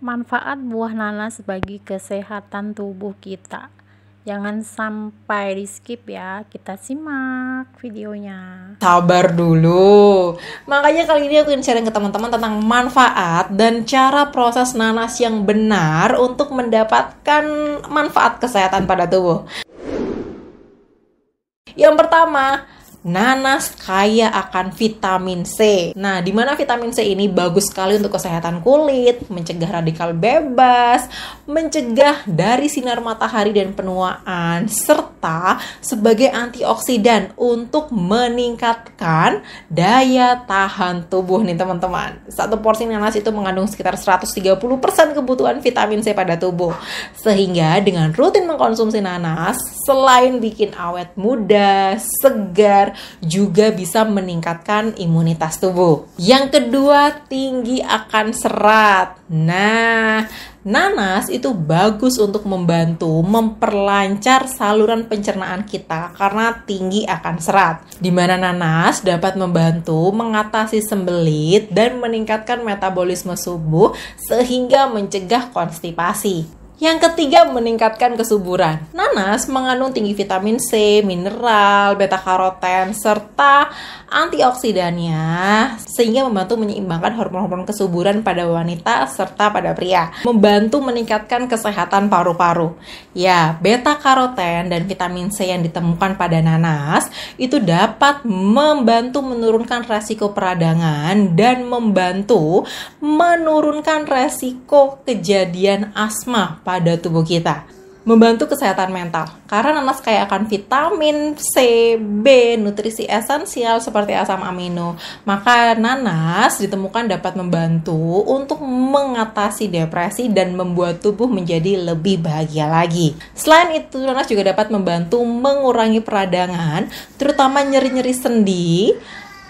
Manfaat buah nanas bagi kesehatan tubuh kita. Jangan sampai di skip ya, kita simak videonya. Sabar dulu. Makanya kali ini aku ingin sharing ke teman-teman tentang manfaat dan cara proses nanas yang benar untuk mendapatkan manfaat kesehatan pada tubuh. Yang pertama, Nanas kaya akan vitamin C. Nah, di mana vitamin C ini bagus sekali untuk kesehatan kulit, mencegah radikal bebas, mencegah dari sinar matahari dan penuaan, serta sebagai antioksidan untuk meningkatkan daya tahan tubuh nih teman-teman. Satu porsi nanas itu mengandung sekitar 130% kebutuhan vitamin C pada tubuh. Sehingga dengan rutin mengkonsumsi nanas, selain bikin awet muda, segar, juga bisa meningkatkan imunitas tubuh. Yang kedua, tinggi akan serat. Nah, Nanas itu bagus untuk membantu memperlancar saluran pencernaan kita karena tinggi akan serat. Di mana nanas dapat membantu mengatasi sembelit dan meningkatkan metabolisme tubuh sehingga mencegah konstipasi. Yang ketiga, meningkatkan kesuburan. Nanas mengandung tinggi vitamin C, mineral, beta karoten, serta antioksidannya sehingga membantu menyeimbangkan hormon-hormon kesuburan pada wanita serta pada pria. Membantu meningkatkan kesehatan paru-paru. Ya, beta karoten dan vitamin C yang ditemukan pada nanas itu dapat membantu menurunkan resiko peradangan dan membantu menurunkan resiko kejadian asma pada tubuh kita membantu kesehatan mental karena nanas kaya akan vitamin C, B, nutrisi esensial seperti asam amino. Maka nanas ditemukan dapat membantu untuk mengatasi depresi dan membuat tubuh menjadi lebih bahagia lagi. Selain itu, nanas juga dapat membantu mengurangi peradangan, terutama nyeri-nyeri sendi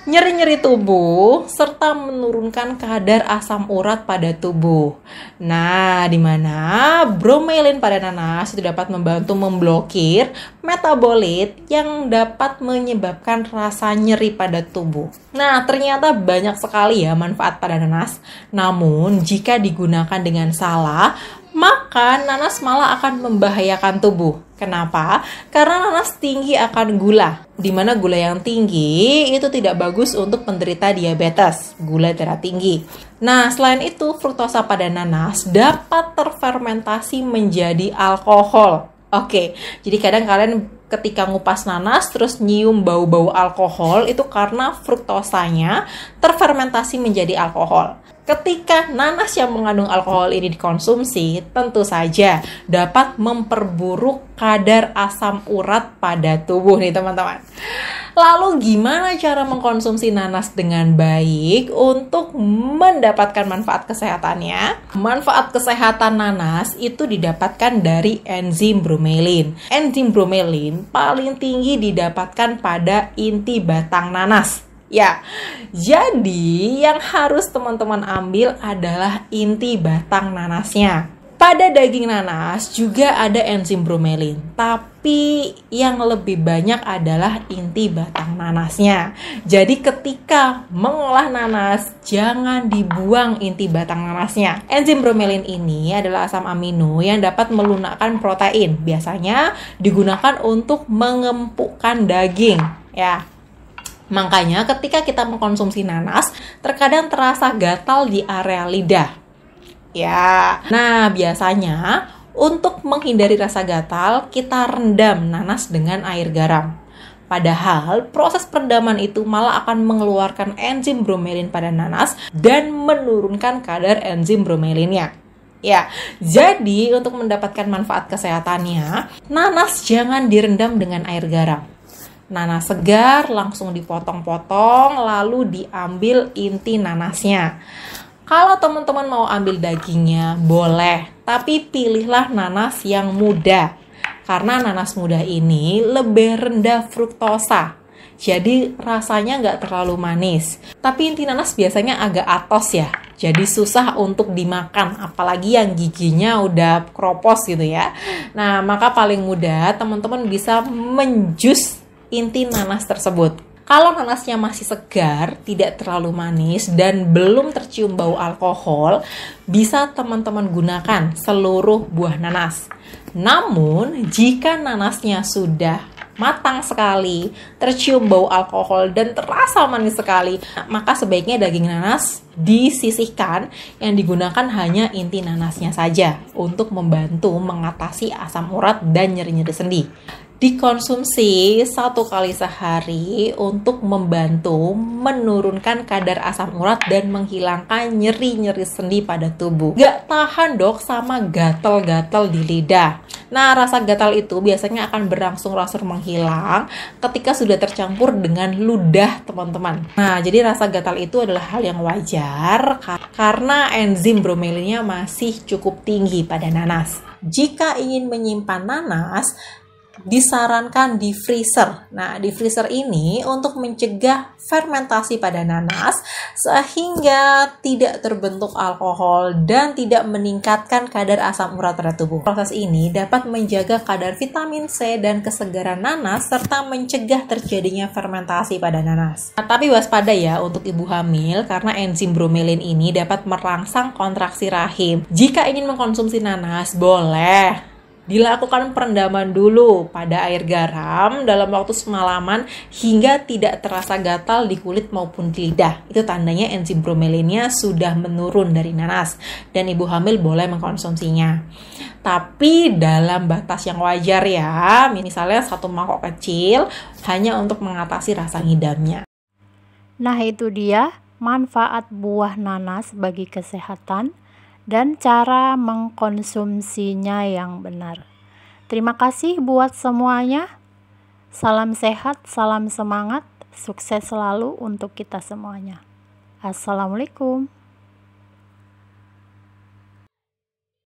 nyeri-nyeri tubuh serta menurunkan kadar asam urat pada tubuh. Nah, di mana bromelain pada nanas itu dapat membantu memblokir metabolit yang dapat menyebabkan rasa nyeri pada tubuh. Nah, ternyata banyak sekali ya manfaat pada nanas. Namun, jika digunakan dengan salah, maka nanas malah akan membahayakan tubuh. Kenapa? Karena nanas tinggi akan gula, di mana gula yang tinggi itu tidak bagus untuk penderita diabetes, gula darah tinggi. Nah, selain itu, fruktosa pada nanas dapat terfermentasi menjadi alkohol. Oke, jadi kadang kalian ketika ngupas nanas terus nyium bau-bau alkohol itu karena fruktosanya terfermentasi menjadi alkohol. Ketika nanas yang mengandung alkohol ini dikonsumsi, tentu saja dapat memperburuk kadar asam urat pada tubuh nih teman-teman. Lalu gimana cara mengkonsumsi nanas dengan baik untuk mendapatkan manfaat kesehatannya? Manfaat kesehatan nanas itu didapatkan dari enzim bromelin. Enzim bromelin paling tinggi didapatkan pada inti batang nanas. Ya, jadi yang harus teman-teman ambil adalah inti batang nanasnya. Pada daging nanas juga ada enzim bromelin, tapi yang lebih banyak adalah inti batang nanasnya. Jadi ketika mengolah nanas, jangan dibuang inti batang nanasnya. Enzim bromelin ini adalah asam amino yang dapat melunakkan protein. Biasanya digunakan untuk mengempukkan daging ya. Makanya ketika kita mengkonsumsi nanas, terkadang terasa gatal di area lidah. Ya. Nah, biasanya untuk menghindari rasa gatal, kita rendam nanas dengan air garam. Padahal proses perendaman itu malah akan mengeluarkan enzim bromelin pada nanas dan menurunkan kadar enzim bromelinnya. Ya, jadi untuk mendapatkan manfaat kesehatannya, nanas jangan direndam dengan air garam nanas segar langsung dipotong-potong lalu diambil inti nanasnya. Kalau teman-teman mau ambil dagingnya boleh, tapi pilihlah nanas yang muda. Karena nanas muda ini lebih rendah fruktosa. Jadi rasanya nggak terlalu manis. Tapi inti nanas biasanya agak atos ya. Jadi susah untuk dimakan, apalagi yang giginya udah kropos gitu ya. Nah, maka paling mudah teman-teman bisa menjus inti nanas tersebut. Kalau nanasnya masih segar, tidak terlalu manis, dan belum tercium bau alkohol, bisa teman-teman gunakan seluruh buah nanas. Namun, jika nanasnya sudah matang sekali, tercium bau alkohol, dan terasa manis sekali, maka sebaiknya daging nanas disisihkan yang digunakan hanya inti nanasnya saja untuk membantu mengatasi asam urat dan nyeri-nyeri sendi dikonsumsi satu kali sehari untuk membantu menurunkan kadar asam urat dan menghilangkan nyeri-nyeri sendi pada tubuh. Gak tahan dok sama gatal-gatal di lidah. Nah, rasa gatal itu biasanya akan berlangsung rasur menghilang ketika sudah tercampur dengan ludah, teman-teman. Nah, jadi rasa gatal itu adalah hal yang wajar karena enzim bromelinnya masih cukup tinggi pada nanas. Jika ingin menyimpan nanas, disarankan di freezer. Nah, di freezer ini untuk mencegah fermentasi pada nanas sehingga tidak terbentuk alkohol dan tidak meningkatkan kadar asam urat pada tubuh. Proses ini dapat menjaga kadar vitamin C dan kesegaran nanas serta mencegah terjadinya fermentasi pada nanas. Nah, tapi waspada ya untuk ibu hamil karena enzim bromelain ini dapat merangsang kontraksi rahim. Jika ingin mengkonsumsi nanas, boleh Dilakukan perendaman dulu pada air garam dalam waktu semalaman hingga tidak terasa gatal di kulit maupun di lidah. Itu tandanya enzim bromelinnya sudah menurun dari nanas dan ibu hamil boleh mengkonsumsinya. Tapi dalam batas yang wajar ya, misalnya satu mangkok kecil hanya untuk mengatasi rasa ngidamnya. Nah itu dia manfaat buah nanas bagi kesehatan dan cara mengkonsumsinya yang benar. Terima kasih buat semuanya. Salam sehat, salam semangat, sukses selalu untuk kita semuanya. Assalamualaikum.